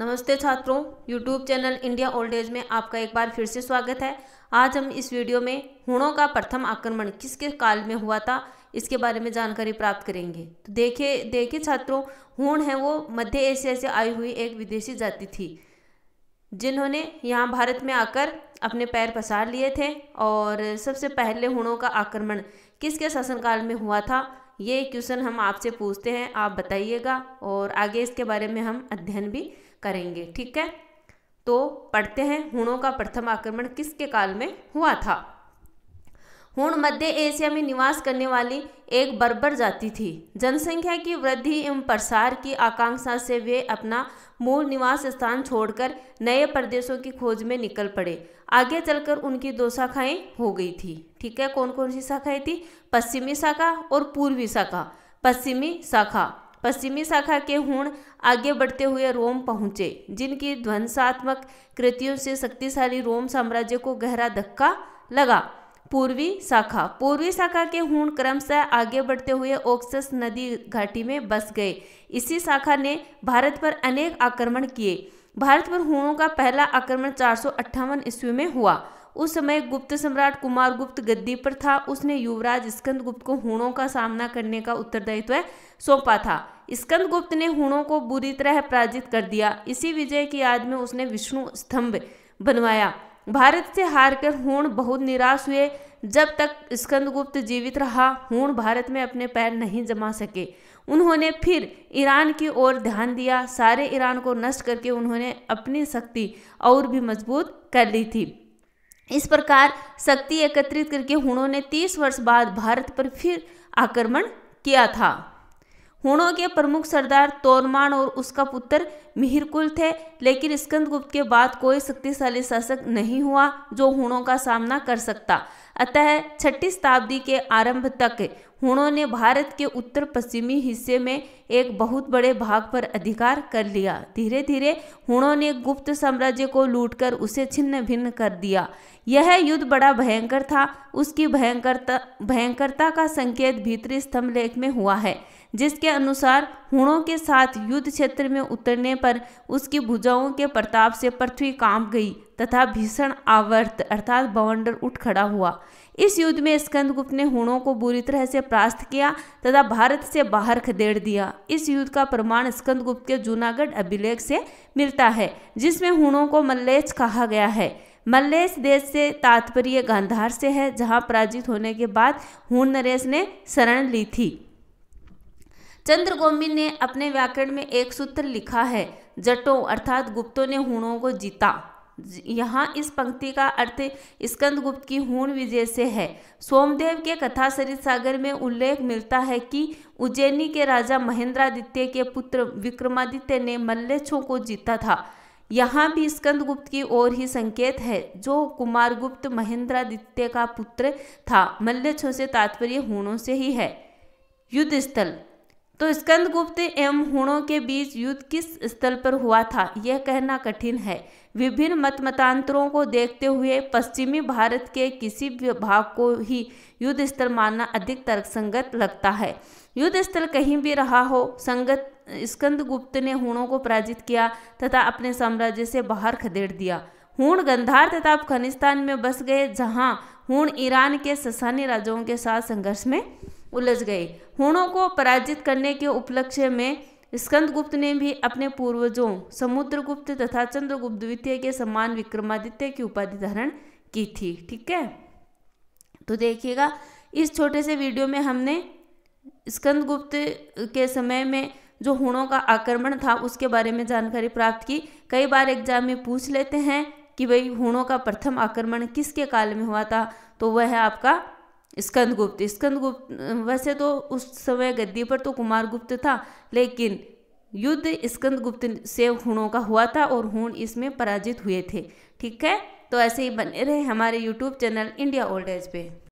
नमस्ते छात्रों YouTube channel India old age में आपका एक बार फिर से स्वागत है आज हम इस वीडियो में हुणों का प्रथम आक्रमण किसके काल में हुआ था इसके बारे में जानकारी प्राप्त करेंगे तो देखे देखे छात्रों हुण है वो मध्य एशिया से आई हुई एक विदेशी जाति थी जिन्होंने यहाँ भारत में आकर अपने पैर पसार लिए थे और सबसे पहले हुणों का आक्रमण किसके शासनकाल में हुआ था ये क्वेश्चन हम आपसे पूछते हैं आप बताइएगा और आगे इसके बारे में हम अध्ययन भी करेंगे ठीक है तो पढ़ते हैं हुणों का प्रथम आक्रमण किसके काल में हुआ था हुण मध्य एशिया में निवास करने वाली एक बर्बर जाति थी जनसंख्या की वृद्धि एवं प्रसार की आकांक्षा से वे अपना मूल निवास स्थान छोड़कर नए प्रदेशों की खोज में निकल पड़े आगे चलकर उनकी दो शाखाएं हो गई थी ठीक है कौन कौन सी शाखाएं थी पश्चिमी शाखा और पूर्वी शाखा पश्चिमी शाखा पश्चिमी शाखा के हुण आगे बढ़ते हुए रोम पहुंचे जिनकी ध्वंसात्मक कृतियों से शक्तिशाली रोम साम्राज्य को गहरा धक्का लगा पूर्वी शाखा पूर्वी शाखा के हुण क्रमशः आगे बढ़ते हुए ओक्सस नदी घाटी में बस गए इसी शाखा ने भारत पर अनेक आक्रमण किए भारत पर हुणों का पहला आक्रमण चार ईस्वी में हुआ उस समय गुप्त सम्राट कुमार गुप्त गद्दी पर था उसने युवराज स्कंद गुप्त को हुणों का सामना करने का उत्तरदायित्व सौंपा था स्कंद गुप्त ने हूणों को बुरी तरह पराजित कर दिया इसी विजय की याद में उसने विष्णु स्तंभ बनवाया भारत से हारकर हुण बहुत निराश हुए जब तक स्कंदगुप्त जीवित रहा हुण भारत में अपने पैर नहीं जमा सके उन्होंने फिर ईरान की ओर ध्यान दिया सारे ईरान को नष्ट करके उन्होंने अपनी शक्ति और भी मजबूत कर ली थी इस प्रकार शक्ति एकत्रित करके हुणों ने तीस वर्ष बाद भारत पर फिर आक्रमण किया था हुणों के प्रमुख सरदार तोरमान और उसका पुत्र मिहिरकुल थे लेकिन स्कंदगुप्त के बाद कोई शक्तिशाली शासक नहीं हुआ जो हुणों का सामना कर सकता अतः छठी शताब्दी के आरंभ तक हुणों ने भारत के उत्तर पश्चिमी हिस्से में एक बहुत बड़े भाग पर अधिकार कर लिया धीरे धीरे हुणों ने गुप्त साम्राज्य को लूटकर उसे छिन्न भिन्न कर दिया यह युद्ध बड़ा भयंकर था उसकी भयंकरता भयंकरता का संकेत भीतरी स्तंभ लेख में हुआ है जिसके अनुसार हुणों के साथ युद्ध क्षेत्र में उतरने पर उसकी भुजाओं के प्रताप से पृथ्वी कांप गई तथा भीषण आवर्त अर्थात बवंडर उठ खड़ा हुआ इस युद्ध में स्कंदगुप्त ने हुणों को बुरी तरह से प्रास्त किया तथा भारत से बाहर खदेड़ दिया इस युद्ध का प्रमाण स्कंदगुप्त के जूनागढ़ अभिलेख से मिलता है जिसमें हुणों को मल्लेच कहा गया है मल्लेश देश से तात्पर्य गांधार से है जहां पराजित होने के बाद हूण नरेश ने शरण ली थी गोमी ने अपने व्याकरण में एक सूत्र लिखा है जटों अर्थात गुप्तों ने हुणों को जीता यहाँ इस पंक्ति का अर्थ स्कंदगुप्त की हूण विजय से है सोमदेव के कथा सरित सागर में उल्लेख मिलता है कि उज्जैनी के राजा महेंद्रादित्य के पुत्र विक्रमादित्य ने मल्लेच्छों को जीता था यहाँ भी स्कंदगुप्त की ओर ही संकेत है जो कुमारगुप्त महेंद्रादित्य का पुत्र था मल्लेच्छों से तात्पर्य हूणों से ही है युद्ध स्थल तो गुप्त एवं हुणों के बीच युद्ध किस स्थल पर हुआ था यह कहना कठिन है विभिन्न मत मतांतरों को देखते हुए पश्चिमी भारत के किसी भाग को ही युद्ध स्थल मानना अधिक तर्कसंगत लगता है युद्ध स्थल कहीं भी रहा हो संगत स्कंदगुप्त ने हुणों को पराजित किया तथा अपने साम्राज्य से बाहर खदेड़ दिया हुण गंधार तथा अफगानिस्तान में बस गए जहां हुण ईरान के ससानी राजाओं के साथ संघर्ष में उलझ गए हुणों को पराजित करने के उपलक्ष्य में स्कंदगुप्त ने भी अपने पूर्वजों समुद्रगुप्त तथा चंद्रगुप्त द्वितीय के समान विक्रमादित्य की उपाधि धारण की थी ठीक है तो देखिएगा इस छोटे से वीडियो में हमने स्कंदगुप्त के समय में जो हुणों का आक्रमण था उसके बारे में जानकारी प्राप्त की कई बार एग्जाम में पूछ लेते हैं कि भाई हुणों का प्रथम आक्रमण किसके काल में हुआ था तो वह है आपका स्कंदगुप्त गुप्त वैसे तो उस समय गद्दी पर तो कुमारगुप्त था लेकिन युद्ध स्कंदगुप्त से हुणों का हुआ था और हुण इसमें पराजित हुए थे ठीक है तो ऐसे ही बने रहे हमारे YouTube channel India old age पे